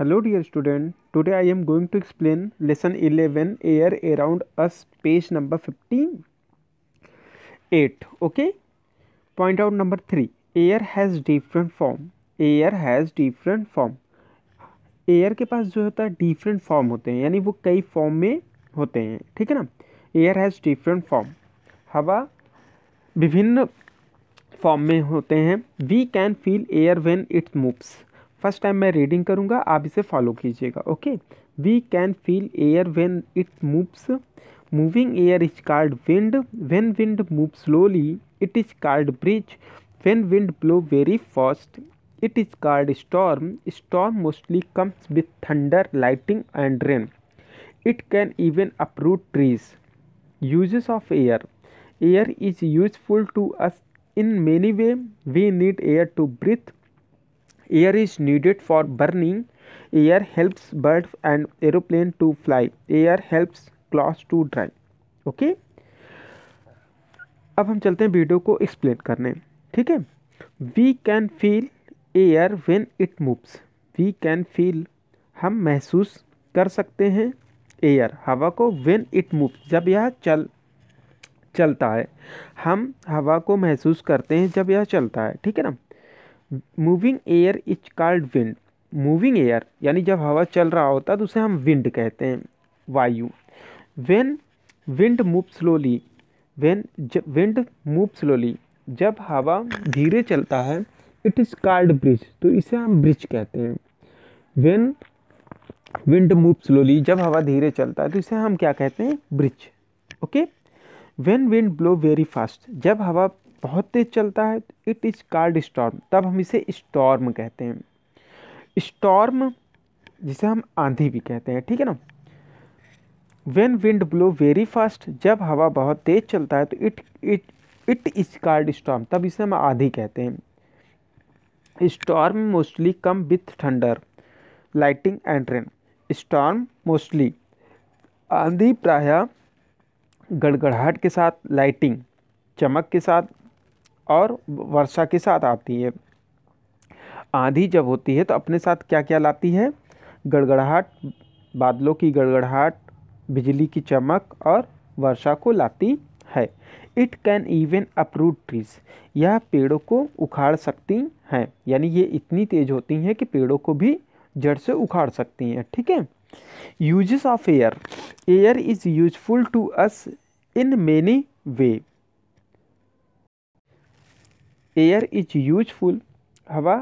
Hello dear student today I am going to explain lesson eleven air around us page number fifteen eight okay point out number three air has different form air has different form air के पास जो होता है different form होते हैं यानी वो कई फॉर्म में होते हैं ठीक है ना एयर हैज़ डिफरेंट फॉर्म हवा विभिन्न फॉर्म में होते हैं we can feel air when its moves first time मैं रीडिंग करूँगा आप इसे फॉलो कीजिएगा okay we can feel air when it moves moving air is called wind when wind move slowly it is called breeze when wind blow very fast it is called storm storm mostly comes with thunder lighting and rain it can even uproot trees use of air air is useful to us in many way we need air to breathe air is needed for burning air helps birds and aeroplane to fly air helps clothes to dry okay okay? अब हम चलते हैं video को explain करने ठीक है we can feel air when it moves we can feel हम महसूस कर सकते हैं एयर हवा को वेन इट मूव जब यह चल चलता है हम हवा को महसूस करते हैं जब यह चलता है ठीक है ना moving air is called wind moving air यानी जब हवा चल रहा होता है तो उसे हम विंड कहते हैं वायु when wind move slowly when wind move slowly जब हवा धीरे चलता है इट इज़ कॉल्ड ब्रिज तो इसे हम ब्रिज कहते हैं वेन विंड मूव स्लोली जब हवा धीरे चलता है तो इसे हम क्या कहते हैं breeze okay when wind blow very fast जब हवा बहुत तेज़ चलता है इट इज़ कार्ड स्टॉर्म तब हम इसे स्टॉर्म कहते हैं स्टॉर्म जिसे हम आंधी भी कहते हैं ठीक है ना when wind blow very fast जब हवा बहुत तेज़ चलता है तो it it it is called storm तब इसे हम आंधी कहते हैं storm mostly come with thunder lighting and rain storm mostly आंधी प्रायः गड़गड़ाहट के साथ लाइटिंग चमक के साथ और वर्षा के साथ आती है आंधी जब होती है तो अपने साथ क्या क्या लाती है गड़गड़ाहट बादलों की गड़गड़ाहट बिजली की चमक और वर्षा को लाती है it can even uproot trees यह पेड़ों को उखाड़ सकती हैं यानी ये इतनी तेज़ होती हैं कि पेड़ों को भी जड़ से उखाड़ सकती हैं ठीक है uses of air air is useful to us in many way air is useful हवा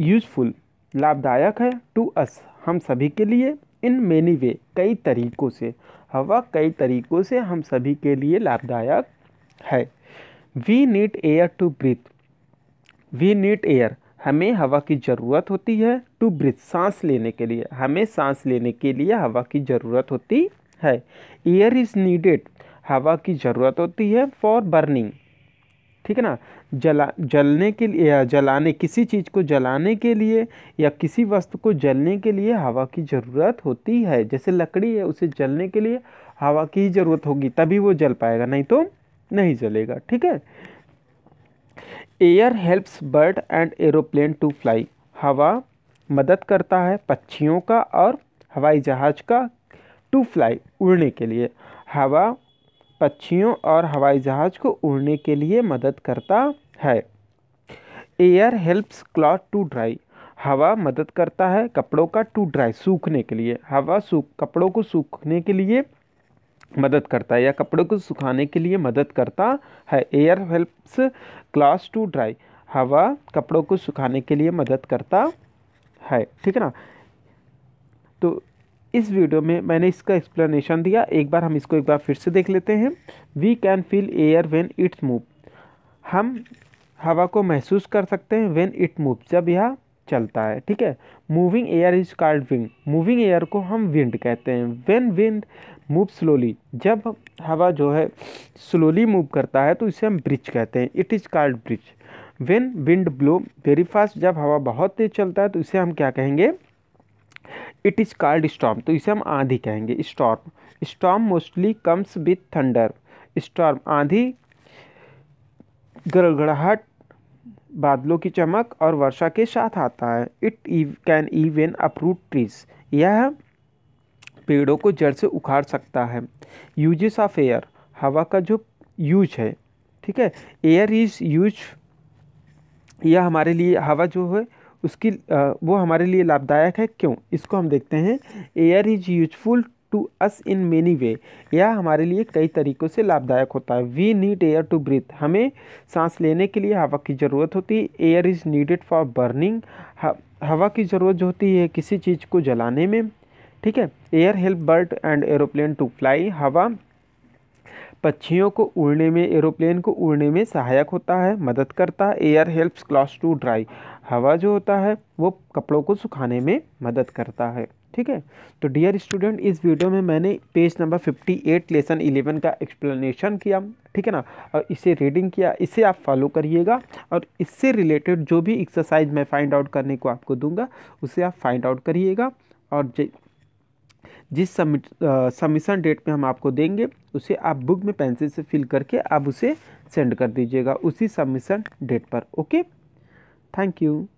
यूजफुल लाभदायक है टू अस हम सभी के लिए इन मेनी वे कई तरीक़ों से हवा कई तरीक़ों से हम सभी के लिए लाभदायक है we need air to breathe we need air हमें हवा की ज़रूरत होती है टू ब्रीथ सांस लेने के लिए हमें सांस लेने के लिए हवा की ज़रूरत होती है एयर इज़ नीडेड हवा की ज़रूरत होती है फॉर बर्निंग ठीक है ना जला जलने के लिए या जलाने किसी चीज़ को जलाने के लिए या किसी वस्तु को जलने के लिए हवा की ज़रूरत होती है जैसे लकड़ी है उसे जलने के लिए हवा की ही ज़रूरत होगी तभी वो जल पाएगा नहीं तो नहीं जलेगा ठीक है air helps bird and aeroplane to fly हवा मदद करता है पक्षियों का और हवाई जहाज़ का टू फ्लाई उड़ने के लिए हवा पक्षियों और हवाई जहाज़ को उड़ने के लिए मदद करता है air helps cloth to dry हवा मदद करता है कपड़ों का टू ड्राई सूखने के लिए हवा सूख कपड़ों को सूखने के लिए मदद करता है या कपड़ों को सुखाने के लिए मदद करता है air helps clothes to dry हवा कपड़ों को सुखाने के लिए मदद करता है ठीक है ना तो इस वीडियो में मैंने इसका एक्सप्लेनेशन दिया एक बार हम इसको एक बार फिर से देख लेते हैं we can feel air when its move हम हवा को महसूस कर सकते हैं वेन इट मूव जब यह चलता है ठीक है moving air is called wind moving air को हम विंड कहते हैं वेन विंड मूव स्लोली जब हवा जो है स्लोली मूव करता है तो इसे हम ब्रिज कहते हैं it is called breeze when wind blow very fast जब हवा बहुत तेज चलता है तो इसे हम क्या कहेंगे इट इज़ कॉल्ड स्टॉम तो इसे हम आंधी कहेंगे storm storm mostly comes with thunder storm आंधी गड़गड़ाहट बादलों की चमक और वर्षा के साथ आता है it can even uproot trees यह पेड़ों को जड़ से उखाड़ सकता है यूजेस ऑफ एयर हवा का जो यूज है ठीक है एयर इज़ यूज यह हमारे लिए हवा जो है उसकी वो हमारे लिए लाभदायक है क्यों इसको हम देखते हैं air is useful to us in many way यह हमारे लिए कई तरीक़ों से लाभदायक होता है we need air to breathe हमें सांस लेने के लिए हवा की ज़रूरत होती है air is needed for burning हवा की ज़रूरत जो होती है किसी चीज़ को जलाने में ठीक है air help bird and aeroplane to fly हवा पक्षियों को उड़ने में एरोप्लेन को उड़ने में सहायक होता है मदद करता है air helps cloth to dry हवा जो होता है वो कपड़ों को सुखाने में मदद करता है ठीक है तो डियर स्टूडेंट इस वीडियो में मैंने पेज नंबर 58 लेसन 11 का एक्सप्लेनेशन किया ठीक है ना और इसे रीडिंग किया इसे आप फॉलो करिएगा और इससे रिलेटेड जो भी एक्सरसाइज मैं फाइंड आउट करने को आपको दूंगा उसे आप फाइंड आउट करिएगा और जिस सबमिट सबमिशन डेट पे हम आपको देंगे उसे आप बुक में पेंसिल से फिल करके आप उसे सेंड कर दीजिएगा उसी सबमिशन डेट पर ओके थैंक यू